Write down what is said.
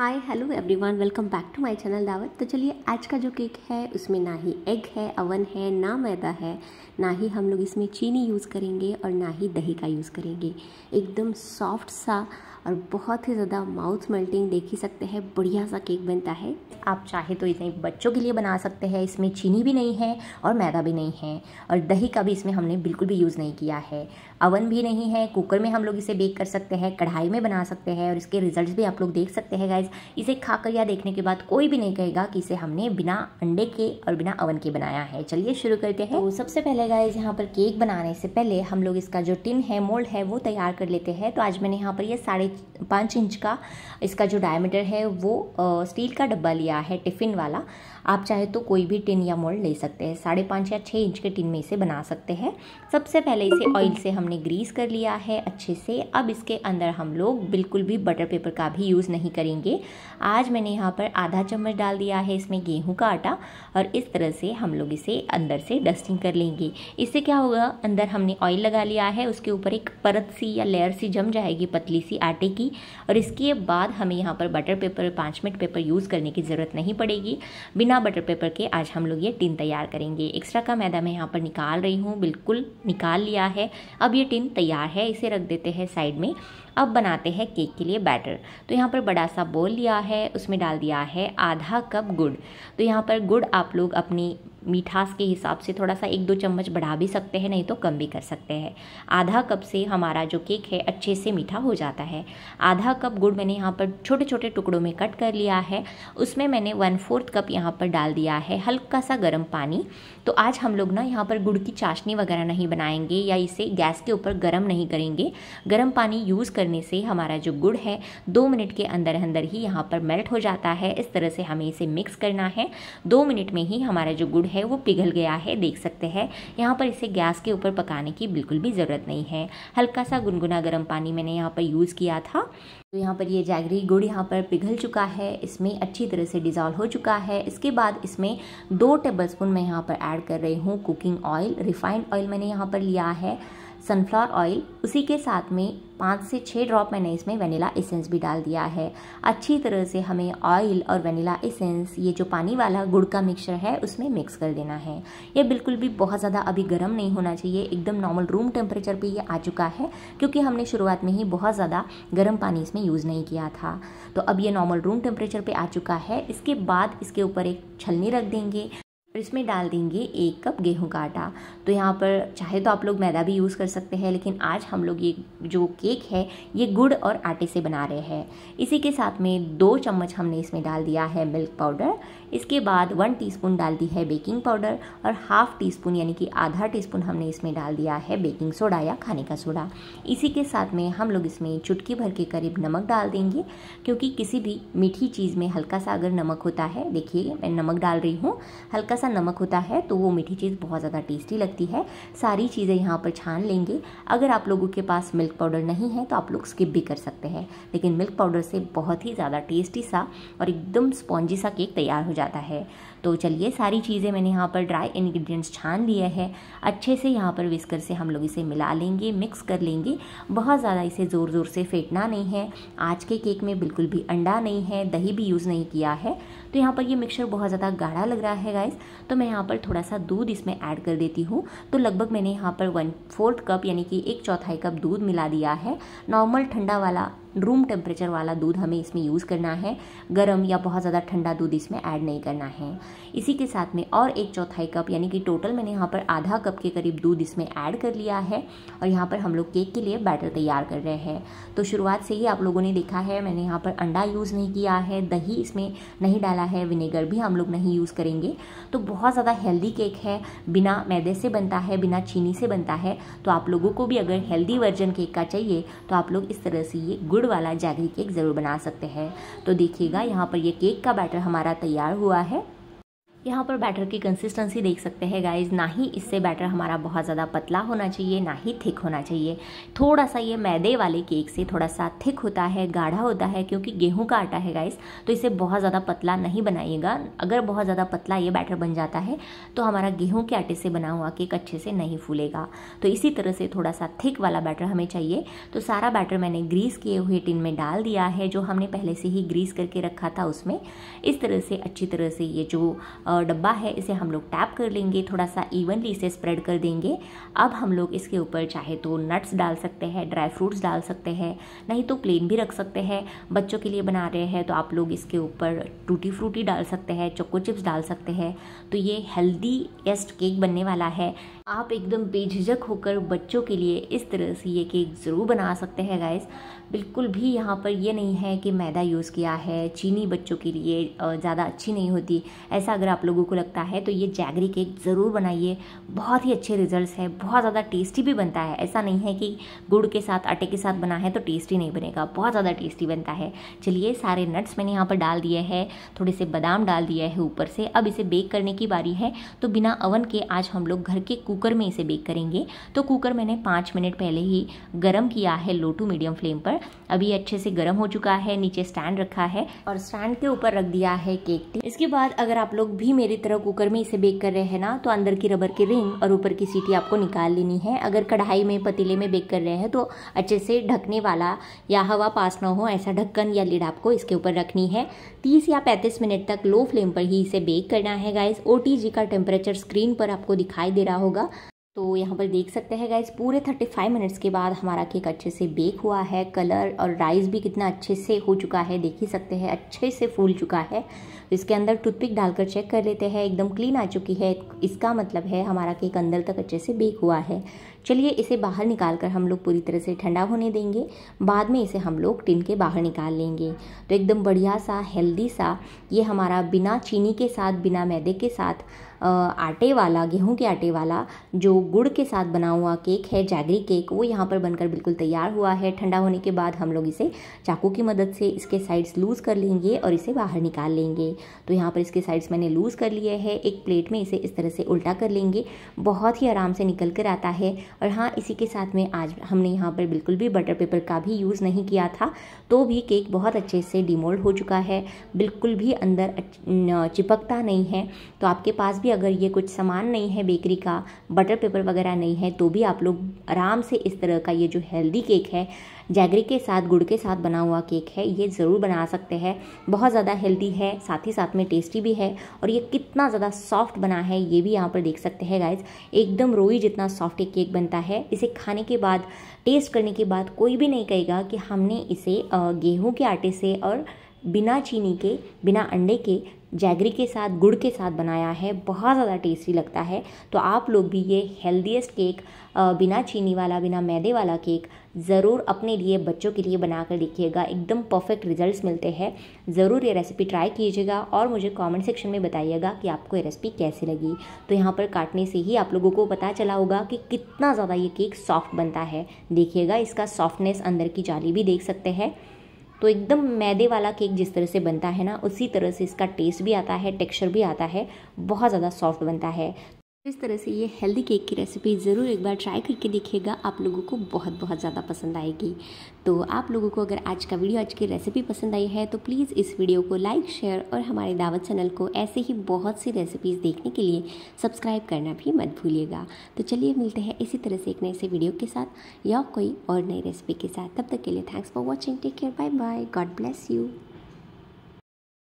hi hello everyone welcome back to my channel Dawat तो चलिए आज का जो केक है उसमें ना ही एग है अवन है ना मैदा है ना ही हम लोग इसमें चीनी यूज़ करेंगे और ना ही दही का यूज़ करेंगे एकदम सॉफ्ट सा और बहुत ही ज़्यादा माउथ मेल्टिंग देख ही सकते हैं बढ़िया सा केक बनता है आप चाहे तो इतने बच्चों के लिए बना सकते हैं इसमें चीनी भी नहीं है और मैदा भी नहीं है और दही का भी इसमें हमने बिल्कुल भी यूज़ नहीं किया है अवन भी नहीं है कुकर में हम लोग इसे बेक कर सकते हैं कढ़ाई में बना सकते हैं और इसके रिजल्ट भी आप लोग देख सकते हैं गाइज इसे खाकर या देखने के बाद कोई भी नहीं कहेगा कि इसे हमने बिना अंडे के और बिना अवन के बनाया है चलिए शुरू करते हैं तो सबसे पहले गाइज यहाँ पर केक बनाने से पहले हम लोग इसका जो टिन है मोल्ड है वो तैयार कर लेते हैं तो आज मैंने यहाँ पर ये साढ़े पाँच इंच का इसका जो डायमीटर है वो स्टील का डब्बा लिया है टिफ़िन वाला आप चाहे तो कोई भी टिन या मोल्ड ले सकते हैं साढ़े पाँच या छः इंच के टिन में इसे बना सकते हैं सबसे पहले इसे ऑयल से हमने ग्रीस कर लिया है अच्छे से अब इसके अंदर हम लोग बिल्कुल भी बटर पेपर का भी यूज़ नहीं करेंगे आज मैंने यहाँ पर आधा चम्मच डाल दिया है इसमें गेहूँ का आटा और इस तरह से हम लोग इसे अंदर से डस्टिंग कर लेंगे इससे क्या होगा अंदर हमने ऑयल लगा लिया है उसके ऊपर एक परत सी या लेयर सी जम जाएगी पतली सी आटे की और इसके बाद हमें यहाँ पर बटर पेपर पाँच मिनट पेपर यूज़ करने की ज़रूरत नहीं पड़ेगी बिना बिना बटर पेपर के आज हम लोग ये टिन तैयार करेंगे एक्स्ट्रा का मैदा मैं यहाँ पर निकाल रही हूँ बिल्कुल निकाल लिया है अब ये टिन तैयार है इसे रख देते हैं साइड में अब बनाते हैं केक के लिए बैटर तो यहाँ पर बड़ा सा बोल लिया है उसमें डाल दिया है आधा कप गुड़ तो यहाँ पर गुड़ आप लोग अपनी मीठास के हिसाब से थोड़ा सा एक दो चम्मच बढ़ा भी सकते हैं नहीं तो कम भी कर सकते हैं आधा कप से हमारा जो केक है अच्छे से मीठा हो जाता है आधा कप गुड़ मैंने यहाँ पर छोटे छोटे टुकड़ों में कट कर लिया है उसमें मैंने वन फोर्थ कप यहाँ पर डाल दिया है हल्का सा गर्म पानी तो आज हम लोग ना यहाँ पर गुड़ की चाशनी वगैरह नहीं बनाएंगे या इसे गैस के ऊपर गर्म नहीं करेंगे गर्म पानी यूज़ करने से हमारा जो गुड़ है दो मिनट के अंदर अंदर ही यहाँ पर मेल्ट हो जाता है इस तरह से हमें इसे मिक्स करना है दो मिनट में ही हमारा जो गुड़ है वो पिघल गया है देख सकते हैं यहाँ पर इसे गैस के ऊपर पकाने की बिल्कुल भी ज़रूरत नहीं है हल्का सा गुनगुना गर्म पानी मैंने यहाँ पर यूज़ किया था तो यहाँ पर ये जैगरी गुड़ यहाँ पर पिघल चुका है इसमें अच्छी तरह से डिज़ॉल्व हो चुका है इसके बाद इसमें दो टेबल स्पून मैं यहाँ पर ऐड कर रही हूँ कुकिंग ऑयल रिफाइंड ऑयल मैंने यहाँ पर लिया है सनफ्लावर ऑयल उसी के साथ में पाँच से छः ड्रॉप मैंने इसमें वनीला एसेंस भी डाल दिया है अच्छी तरह से हमें ऑयल और वनीला एसेंस ये जो पानी वाला गुड़ का मिक्सचर है उसमें मिक्स कर देना है ये बिल्कुल भी बहुत ज़्यादा अभी गर्म नहीं होना चाहिए एकदम नॉर्मल रूम टेम्परेचर पे ये आ चुका है क्योंकि हमने शुरुआत में ही बहुत ज़्यादा गर्म पानी इसमें यूज़ नहीं किया था तो अब ये नॉर्मल रूम टेम्परेचर पर आ चुका है इसके बाद इसके ऊपर एक छलनी रख देंगे और इसमें डाल देंगे एक कप गेहूं का आटा तो यहाँ पर चाहे तो आप लोग मैदा भी यूज़ कर सकते हैं लेकिन आज हम लोग ये जो केक है ये गुड़ और आटे से बना रहे हैं इसी के साथ में दो चम्मच हमने इसमें डाल दिया है मिल्क पाउडर इसके बाद वन टीस्पून डाल दी है बेकिंग पाउडर और हाफ टी स्पून यानी कि आधा टी स्पून हमने इसमें डाल दिया है बेकिंग सोडा या खाने का सोडा इसी के साथ में हम लोग इसमें चुटकी भर के करीब नमक डाल देंगे क्योंकि किसी भी मीठी चीज़ में हल्का सा अगर नमक होता है देखिए मैं नमक डाल रही हूँ हल्का सा नमक होता है तो वो मीठी चीज़ बहुत ज़्यादा टेस्टी लगती है सारी चीज़ें यहाँ पर छान लेंगे अगर आप लोगों के पास मिल्क पाउडर नहीं है तो आप लोग स्किप भी कर सकते हैं लेकिन मिल्क पाउडर से बहुत ही ज़्यादा टेस्टी सा और एकदम स्पॉन्जी सा केक तैयार हो जाता है तो चलिए सारी चीज़ें मैंने यहाँ पर ड्राई इन्ग्रीडियंट्स छान लिए हैं अच्छे से यहाँ पर विस्कर से हम लोग इसे मिला लेंगे मिक्स कर लेंगे बहुत ज़्यादा इसे ज़ोर ज़ोर से फेंटना नहीं है आज के केक में बिल्कुल भी अंडा नहीं है दही भी यूज़ नहीं किया है तो यहाँ पर ये मिक्सचर बहुत ज़्यादा गाढ़ा लग रहा है गाइस तो मैं यहाँ पर थोड़ा सा दूध इसमें ऐड कर देती हूँ तो लगभग मैंने यहाँ पर वन फोर्थ कप यानी कि एक चौथाई कप दूध मिला दिया है नॉर्मल ठंडा वाला रूम टेम्परेचर वाला दूध हमें इसमें यूज़ करना है गर्म या बहुत ज़्यादा ठंडा दूध इसमें ऐड नहीं करना है इसी के साथ में और एक चौथाई कप यानी कि टोटल मैंने यहाँ पर आधा कप के करीब दूध इसमें ऐड कर लिया है और यहाँ पर हम लोग केक के लिए बैटर तैयार कर रहे हैं तो शुरुआत से ही आप लोगों ने देखा है मैंने यहाँ पर अंडा यूज़ नहीं किया है दही इसमें नहीं डाला है विनेगर भी हम लोग नहीं यूज़ करेंगे तो बहुत ज़्यादा हेल्दी केक है बिना मैदे से बनता है बिना चीनी से बनता है तो आप लोगों को भी अगर हेल्दी वर्जन केक का चाहिए तो आप लोग इस तरह से ये गुड़ गुड़ वाला जैगरी केक ज़रूर बना सकते हैं तो देखिएगा यहाँ पर ये केक का बैटर हमारा तैयार हुआ है यहाँ पर बैटर की कंसिस्टेंसी देख सकते हैं गाइज ना ही इससे बैटर हमारा बहुत ज़्यादा पतला होना चाहिए ना ही थिक होना चाहिए थोड़ा सा ये मैदे वाले केक से थोड़ा सा थिक होता है गाढ़ा होता है क्योंकि गेहूं का आटा है गाइज तो इसे बहुत ज़्यादा पतला नहीं बनाइएगा अगर बहुत ज़्यादा पतला ये बैटर बन जाता है तो हमारा गेहूँ के आटे से बना हुआ केक अच्छे से नहीं फूलेगा तो इसी तरह से थोड़ा सा थिक वाला बैटर हमें चाहिए तो सारा बैटर मैंने ग्रीस किए हुए टिन में डाल दिया है जो हमने पहले से ही ग्रीस करके रखा था उसमें इस तरह से अच्छी तरह से ये जो डब्बा है इसे हम लोग टैप कर लेंगे थोड़ा सा इवनली इसे स्प्रेड कर देंगे अब हम लोग इसके ऊपर चाहे तो नट्स डाल सकते हैं ड्राई फ्रूट्स डाल सकते हैं नहीं तो प्लेन भी रख सकते हैं बच्चों के लिए बना रहे हैं तो आप लोग इसके ऊपर टूटी फ्रूटी डाल सकते हैं चोको चिप्स डाल सकते हैं तो ये हेल्दी एस्ट केक बनने वाला है आप एकदम बेझिझक होकर बच्चों के लिए इस तरह से ये केक ज़रूर बना सकते हैं गाइस बिल्कुल भी यहाँ पर ये नहीं है कि मैदा यूज़ किया है चीनी बच्चों के लिए ज़्यादा अच्छी नहीं होती ऐसा अगर आप आप लोगों को लगता है तो ये जैगरी केक ज़रूर बनाइए बहुत ही अच्छे रिजल्ट्स है बहुत ज़्यादा टेस्टी भी बनता है ऐसा नहीं है कि गुड़ के साथ आटे के साथ बना है तो टेस्टी नहीं बनेगा बहुत ज़्यादा टेस्टी बनता है चलिए सारे नट्स मैंने यहाँ पर डाल दिए हैं थोड़े से बादाम डाल दिए हैं ऊपर से अब इसे बेक करने की बारी है तो बिना अवन के आज हम लोग घर के कुकर में इसे बेक करेंगे तो कुकर मैंने पाँच मिनट पहले ही गर्म किया है लो टू मीडियम फ्लेम पर अभी अच्छे से गर्म हो चुका है नीचे स्टैंड रखा है और स्टैंड के ऊपर रख दिया है केक इसके बाद अगर आप लोग भी भी मेरी तरह कुकर में इसे बेक कर रहे हैं ना तो अंदर की रबर की रिंग और ऊपर की सीटी आपको निकाल लेनी है अगर कढ़ाई में पतीले में बेक कर रहे हैं तो अच्छे से ढकने वाला या हवा पास ना हो ऐसा ढक्कन या लीड आपको इसके ऊपर रखनी है तीस या पैंतीस मिनट तक लो फ्लेम पर ही इसे बेक करना है गाइस ओ का टेम्परेचर स्क्रीन पर आपको दिखाई दे रहा होगा तो यहाँ पर देख सकते हैं गाइज पूरे 35 मिनट्स के बाद हमारा केक अच्छे से बेक हुआ है कलर और राइस भी कितना अच्छे से हो चुका है देख ही सकते हैं अच्छे से फूल चुका है तो इसके अंदर टूथपिक डालकर चेक कर लेते हैं एकदम क्लीन आ चुकी है इसका मतलब है हमारा केक अंदर तक अच्छे से बेक हुआ है चलिए इसे बाहर निकाल कर हम लोग पूरी तरह से ठंडा होने देंगे बाद में इसे हम लोग टिन के बाहर निकाल लेंगे तो एकदम बढ़िया सा हेल्दी सा ये हमारा बिना चीनी के साथ बिना मैदे के साथ आटे वाला गेहूं के आटे वाला जो गुड़ के साथ बना हुआ केक है जैगरी केक वो यहाँ पर बनकर बिल्कुल तैयार हुआ है ठंडा होने के बाद हम लोग इसे चाकू की मदद से इसके साइड्स लूज़ कर लेंगे और इसे बाहर निकाल लेंगे तो यहाँ पर इसके साइड्स मैंने लूज़ कर लिए है एक प्लेट में इसे इस तरह से उल्टा कर लेंगे बहुत ही आराम से निकल कर आता है और हाँ इसी के साथ में आज हमने यहाँ पर बिल्कुल भी बटर पेपर का भी यूज़ नहीं किया था तो भी केक बहुत अच्छे से डिमोल्ड हो चुका है बिल्कुल भी अंदर चिपकता नहीं है तो आपके पास भी अगर ये कुछ सामान नहीं है बेकरी का बटर पेपर वगैरह नहीं है तो भी आप लोग आराम से इस तरह का ये जो हेल्दी केक है जैगरी के साथ गुड़ के साथ बना हुआ केक है ये ज़रूर बना सकते हैं बहुत ज़्यादा हेल्दी है साथ ही साथ में टेस्टी भी है और ये कितना ज़्यादा सॉफ्ट बना है ये भी यहाँ पर देख सकते हैं गाइज एकदम रोई जितना सॉफ्ट एक केक बनता है इसे खाने के बाद टेस्ट करने के बाद कोई भी नहीं कहेगा कि हमने इसे गेहूँ के आटे से और बिना चीनी के बिना अंडे के जैगरी के साथ गुड़ के साथ बनाया है बहुत ज़्यादा टेस्टी लगता है तो आप लोग भी ये हेल्दीएस्ट केक बिना चीनी वाला बिना मैदे वाला केक ज़रूर अपने लिए बच्चों के लिए बना कर देखिएगा एकदम परफेक्ट रिजल्ट्स मिलते हैं ज़रूर ये रेसिपी ट्राई कीजिएगा और मुझे कमेंट सेक्शन में बताइएगा कि आपको ये रेसिपी कैसी लगी तो यहाँ पर काटने से ही आप लोगों को पता चला होगा कि कितना ज़्यादा ये केक सॉफ्ट बनता है देखिएगा इसका सॉफ्टनेस अंदर की जाली भी देख सकते हैं तो एकदम मैदे वाला केक जिस तरह से बनता है ना उसी तरह से इसका टेस्ट भी आता है टेक्सचर भी आता है बहुत ज़्यादा सॉफ्ट बनता है इस तरह से ये हेल्दी केक की रेसिपी ज़रूर एक बार ट्राई करके देखिएगा आप लोगों को बहुत बहुत ज़्यादा पसंद आएगी तो आप लोगों को अगर आज का वीडियो आज की रेसिपी पसंद आई है तो प्लीज़ इस वीडियो को लाइक शेयर और हमारे दावत चैनल को ऐसे ही बहुत सी रेसिपीज़ देखने के लिए सब्सक्राइब करना भी मत भूलिएगा तो चलिए मिलते हैं इसी तरह से एक नए से वीडियो के साथ या कोई और नई रेसिपी के साथ तब तक के लिए thanks for watching take care bye bye God bless you